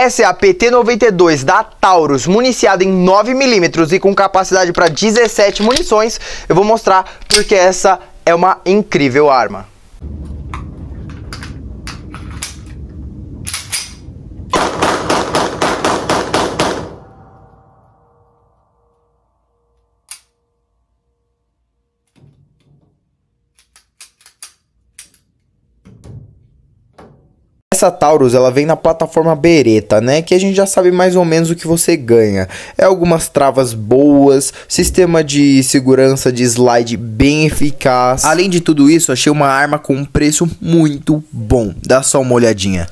Essa é a PT-92 da Taurus, municiada em 9mm e com capacidade para 17 munições. Eu vou mostrar porque essa é uma incrível arma. Essa Taurus, ela vem na plataforma Beretta, né? Que a gente já sabe mais ou menos o que você ganha. É algumas travas boas, sistema de segurança de slide bem eficaz. Além de tudo isso, achei uma arma com um preço muito bom. Dá só uma olhadinha.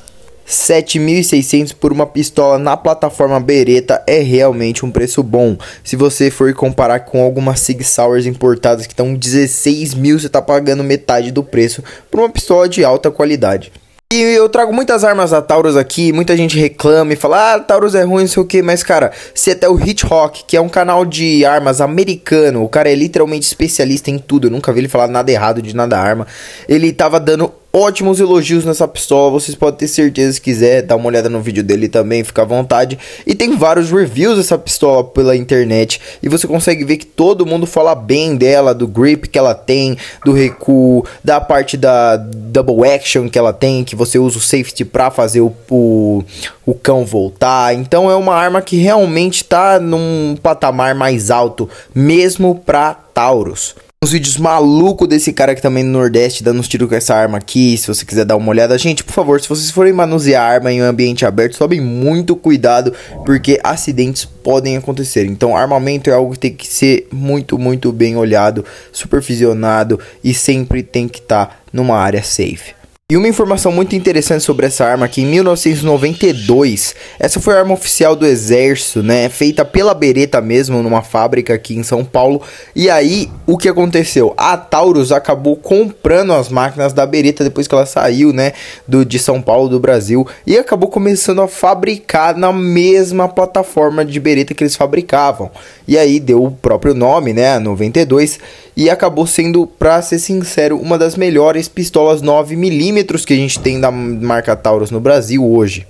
7.600 por uma pistola na plataforma Beretta é realmente um preço bom. Se você for comparar com algumas Sig Sauers importadas que estão 16 mil, você está pagando metade do preço por uma pistola de alta qualidade. E eu trago muitas armas da Taurus aqui, muita gente reclama e fala, ah, Taurus é ruim, não sei o que, mas cara, se até o Hit Rock, que é um canal de armas americano, o cara é literalmente especialista em tudo, eu nunca vi ele falar nada errado de nada arma, ele tava dando ótimos elogios nessa pistola. Vocês podem ter certeza se quiser dar uma olhada no vídeo dele também, fica à vontade. E tem vários reviews dessa pistola pela internet e você consegue ver que todo mundo fala bem dela, do grip que ela tem, do recuo, da parte da double action que ela tem, que você usa o safety para fazer o, o, o cão voltar. Então é uma arma que realmente tá num patamar mais alto mesmo para Taurus uns vídeos malucos desse cara aqui também no Nordeste dando uns tiros com essa arma aqui. Se você quiser dar uma olhada, gente, por favor, se vocês forem manusear arma em um ambiente aberto, tomem muito cuidado porque acidentes podem acontecer. Então, armamento é algo que tem que ser muito, muito bem olhado, supervisionado e sempre tem que estar tá numa área safe. E uma informação muito interessante sobre essa arma que em 1992, essa foi a arma oficial do exército, né? Feita pela Beretta mesmo, numa fábrica aqui em São Paulo. E aí, o que aconteceu? A Taurus acabou comprando as máquinas da Beretta depois que ela saiu, né, do de São Paulo, do Brasil, e acabou começando a fabricar na mesma plataforma de Beretta que eles fabricavam. E aí deu o próprio nome, né, 92, e acabou sendo, para ser sincero, uma das melhores pistolas 9mm milímetros que a gente tem da marca Taurus no Brasil hoje.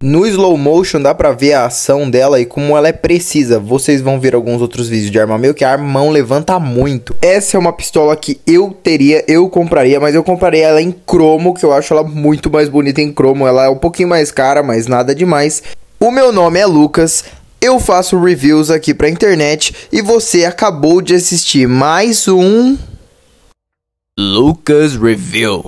No slow motion dá pra ver a ação dela e como ela é precisa. Vocês vão ver alguns outros vídeos de arma meio que a mão levanta muito. Essa é uma pistola que eu teria, eu compraria, mas eu compraria ela em cromo, que eu acho ela muito mais bonita em cromo. Ela é um pouquinho mais cara, mas nada demais. O meu nome é Lucas. Eu faço reviews aqui pra internet e você acabou de assistir mais um Lucas Review.